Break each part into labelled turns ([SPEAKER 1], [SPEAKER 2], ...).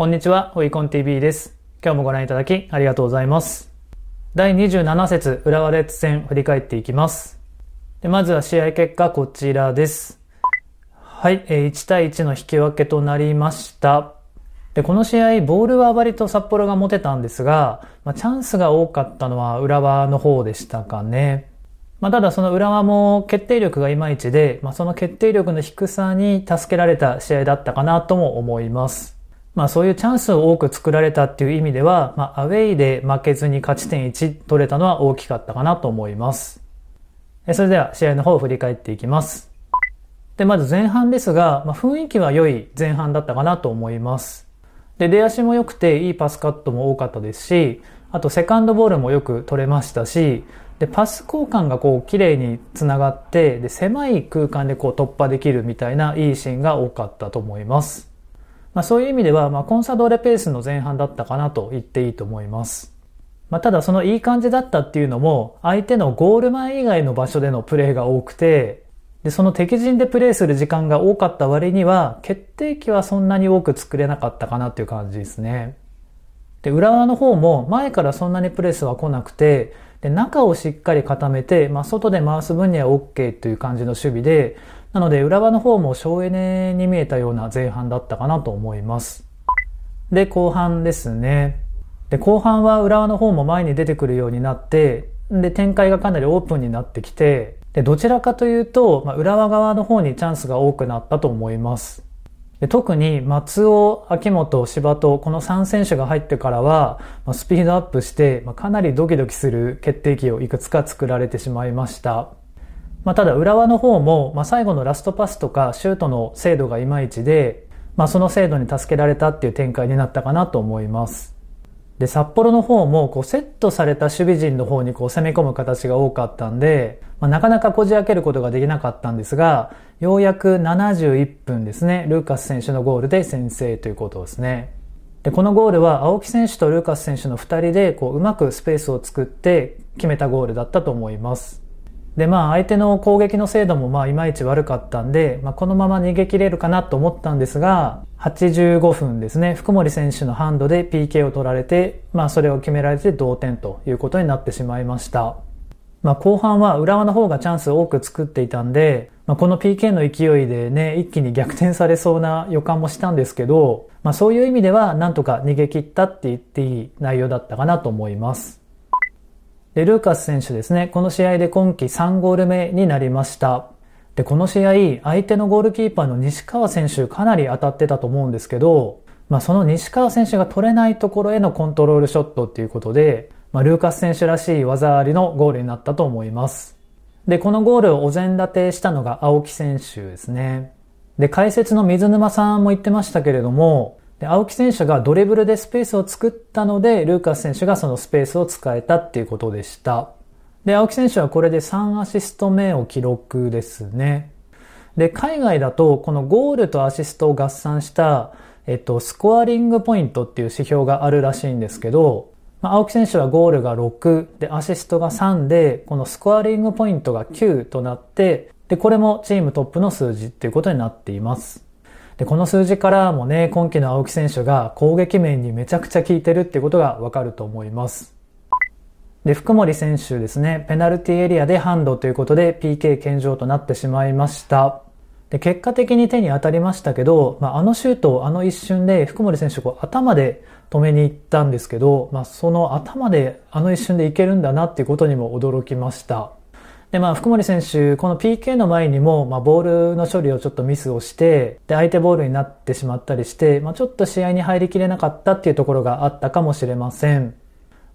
[SPEAKER 1] こんにちは、ホイコン TV です。今日もご覧いただきありがとうございます。第27節浦和レッズ戦振り返っていきます。でまずは試合結果こちらです。はい、えー、1対1の引き分けとなりました。で、この試合、ボールは割と札幌が持てたんですが、まあ、チャンスが多かったのは浦和の方でしたかね。まあ、ただその浦和も決定力がいまいちで、まあ、その決定力の低さに助けられた試合だったかなとも思います。まあそういうチャンスを多く作られたっていう意味では、まあアウェイで負けずに勝ち点1取れたのは大きかったかなと思います。それでは試合の方を振り返っていきます。で、まず前半ですが、まあ、雰囲気は良い前半だったかなと思います。で、出足も良くていいパスカットも多かったですし、あとセカンドボールもよく取れましたし、で、パス交換がこう綺麗につながって、で、狭い空間でこう突破できるみたいないいシーンが多かったと思います。まあ、そういう意味では、まあ、コンサドーレペースの前半だったかなと言っていいと思います。まあ、ただそのいい感じだったっていうのも、相手のゴール前以外の場所でのプレーが多くて、で、その敵陣でプレーする時間が多かった割には、決定機はそんなに多く作れなかったかなっていう感じですね。で、浦和の方も前からそんなにプレスは来なくて、で、中をしっかり固めて、まあ、外で回す分には OK という感じの守備で、なので浦和の方も省エネに見えたような前半だったかなと思います。で、後半ですね。で、後半は浦和の方も前に出てくるようになって、で、展開がかなりオープンになってきて、で、どちらかというと、まあ、浦和側の方にチャンスが多くなったと思います。特に松尾、秋元、柴戸、この3選手が入ってからは、スピードアップして、かなりドキドキする決定機をいくつか作られてしまいました。まあ、ただ浦和の方も、まあ、最後のラストパスとかシュートの精度がいまいちで、まあ、その精度に助けられたっていう展開になったかなと思います。で、札幌の方もこうセットされた守備陣の方にこう攻め込む形が多かったんで、まあ、なかなかこじ開けることができなかったんですが、ようやく71分ですね、ルーカス選手のゴールで先制ということですね。で、このゴールは青木選手とルーカス選手の2人で、こう、うまくスペースを作って決めたゴールだったと思います。で、まあ、相手の攻撃の精度もまあ、いまいち悪かったんで、まあ、このまま逃げ切れるかなと思ったんですが、85分ですね、福森選手のハンドで PK を取られて、まあ、それを決められて同点ということになってしまいました。まあ、後半は浦和の方がチャンスを多く作っていたんで、まあ、この PK の勢いでね、一気に逆転されそうな予感もしたんですけど、まあ、そういう意味ではなんとか逃げ切ったって言っていい内容だったかなと思います。で、ルーカス選手ですね、この試合で今季3ゴール目になりました。で、この試合、相手のゴールキーパーの西川選手かなり当たってたと思うんですけど、まあ、その西川選手が取れないところへのコントロールショットっていうことで、まあ、ルーカス選手らしい技ありのゴールになったと思います。で、このゴールをお膳立てしたのが青木選手ですね。で、解説の水沼さんも言ってましたけれども、で青木選手がドリブルでスペースを作ったので、ルーカス選手がそのスペースを使えたっていうことでした。で、青木選手はこれで3アシスト目を記録ですね。で、海外だと、このゴールとアシストを合算した、えっと、スコアリングポイントっていう指標があるらしいんですけど、まあ、青木選手はゴールが6で、アシストが3で、このスコアリングポイントが9となって、で、これもチームトップの数字っていうことになっています。で、この数字からもね、今季の青木選手が攻撃面にめちゃくちゃ効いてるってことがわかると思います。で、福森選手ですね、ペナルティエリアでハンドということで PK 献上となってしまいました。で、結果的に手に当たりましたけど、まあ、あのシュートをあの一瞬で福森選手こう頭で止めに行ったんですけど、まあ、その頭であの一瞬でいけるんだなっていうことにも驚きました。で、まあ、福森選手、この PK の前にも、まあ、ボールの処理をちょっとミスをして、で、相手ボールになってしまったりして、まあ、ちょっと試合に入りきれなかったっていうところがあったかもしれません。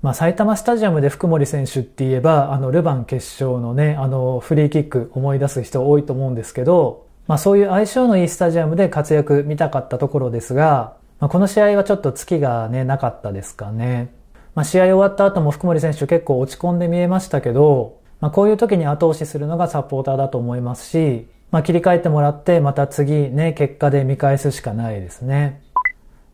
[SPEAKER 1] まあ、埼玉スタジアムで福森選手って言えば、あの、ルヴァン決勝のね、あの、フリーキック思い出す人多いと思うんですけど、まあそういう相性のいいスタジアムで活躍見たかったところですが、まあ、この試合はちょっと月がね、なかったですかね。まあ試合終わった後も福森選手結構落ち込んで見えましたけど、まあこういう時に後押しするのがサポーターだと思いますし、まあ切り替えてもらってまた次ね、結果で見返すしかないですね。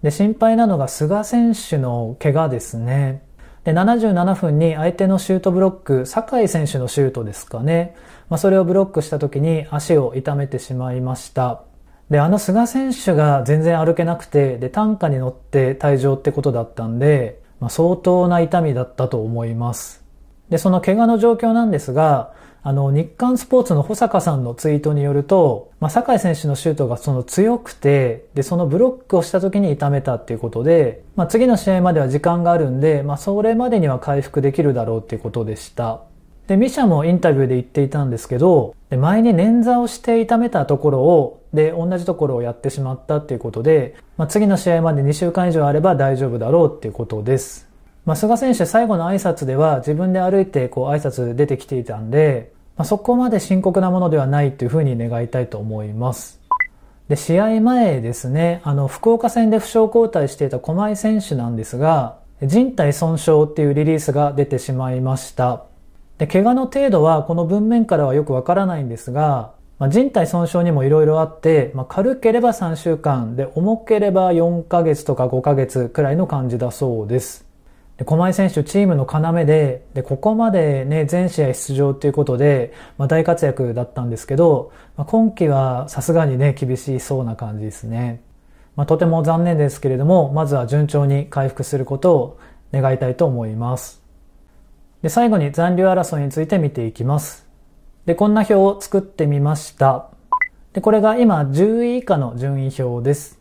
[SPEAKER 1] で、心配なのが菅選手の怪我ですね。で、77分に相手のシュートブロック、酒井選手のシュートですかね。まあ、それをブロックした時に足を痛めてしまいました。で、あの菅選手が全然歩けなくて、で、単価に乗って退場ってことだったんで、まあ、相当な痛みだったと思います。で、その怪我の状況なんですが、あの、日刊スポーツの保坂さんのツイートによると、まあ、酒井選手のシュートがその強くて、で、そのブロックをした時に痛めたっていうことで、まあ、次の試合までは時間があるんで、まあ、それまでには回復できるだろうっていうことでした。で、ミシャもインタビューで言っていたんですけど、で前に捻挫をして痛めたところを、で、同じところをやってしまったっていうことで、まあ、次の試合まで2週間以上あれば大丈夫だろうっていうことです。まあ、菅選手最後の挨拶では自分で歩いてこう挨拶出てきていたんで、まあ、そこまで深刻なものではないというふうに願いたいと思います。で、試合前ですね、あの、福岡戦で負傷交代していた駒井選手なんですが、人体損傷っていうリリースが出てしまいました。で、怪我の程度はこの文面からはよくわからないんですが、まあ、人体損傷にもいろいろあって、まあ、軽ければ3週間で重ければ4ヶ月とか5ヶ月くらいの感じだそうです。で、駒井選手、チームの要で、で、ここまでね、全試合出場ということで、まあ、大活躍だったんですけど、まあ、今季はさすがにね、厳しそうな感じですね。まあ、とても残念ですけれども、まずは順調に回復することを願いたいと思います。で、最後に残留争いについて見ていきます。で、こんな表を作ってみました。で、これが今10位以下の順位表です。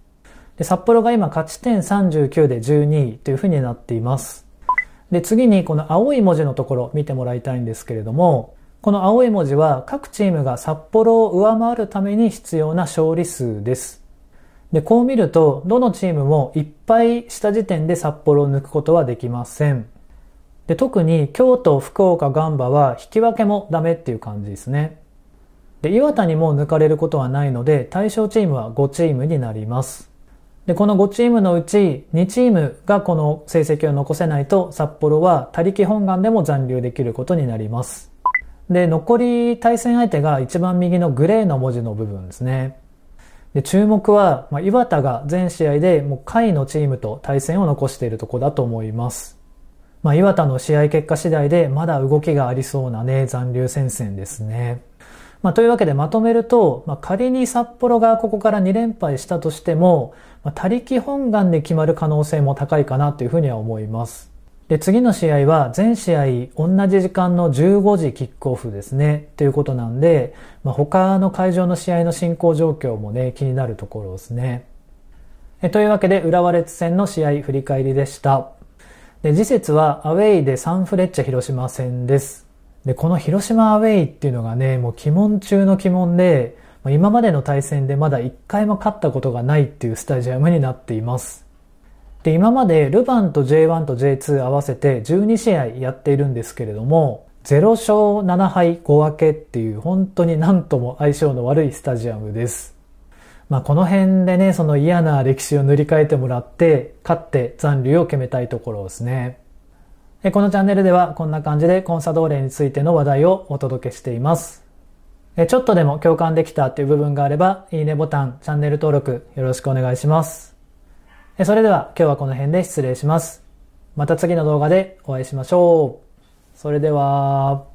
[SPEAKER 1] で、札幌が今勝ち点39で12位というふうになっています。で、次にこの青い文字のところ見てもらいたいんですけれども、この青い文字は各チームが札幌を上回るために必要な勝利数です。で、こう見ると、どのチームもいっぱいした時点で札幌を抜くことはできません。で、特に京都、福岡、ガンバは引き分けもダメっていう感じですね。で、岩田にも抜かれることはないので、対象チームは5チームになります。で、この5チームのうち2チームがこの成績を残せないと札幌は他力本願でも残留できることになります。で、残り対戦相手が一番右のグレーの文字の部分ですね。で、注目は、まあ、岩田が全試合でもう下位のチームと対戦を残しているとこだと思います。まあ、岩田の試合結果次第でまだ動きがありそうなね、残留戦線ですね。まあ、というわけでまとめると、まあ、仮に札幌がここから2連敗したとしても、まあ、他力本願で決まる可能性も高いかなというふうには思います。で、次の試合は全試合同じ時間の15時キックオフですね、ということなんで、まあ、他の会場の試合の進行状況もね、気になるところですね。えというわけで、浦和レッズ戦の試合振り返りでした。で、次節はアウェイでサンフレッチェ広島戦です。で、この広島アウェイっていうのがね、もう鬼門中の鬼門で、今までの対戦でまだ一回も勝ったことがないっていうスタジアムになっています。で、今までルヴァンと J1 と J2 合わせて12試合やっているんですけれども、0勝7敗5分けっていう本当になんとも相性の悪いスタジアムです。まあこの辺でね、その嫌な歴史を塗り替えてもらって、勝って残留を決めたいところですね。このチャンネルではこんな感じでコンサドーレについての話題をお届けしています。ちょっとでも共感できたっていう部分があれば、いいねボタン、チャンネル登録よろしくお願いします。それでは今日はこの辺で失礼します。また次の動画でお会いしましょう。それでは、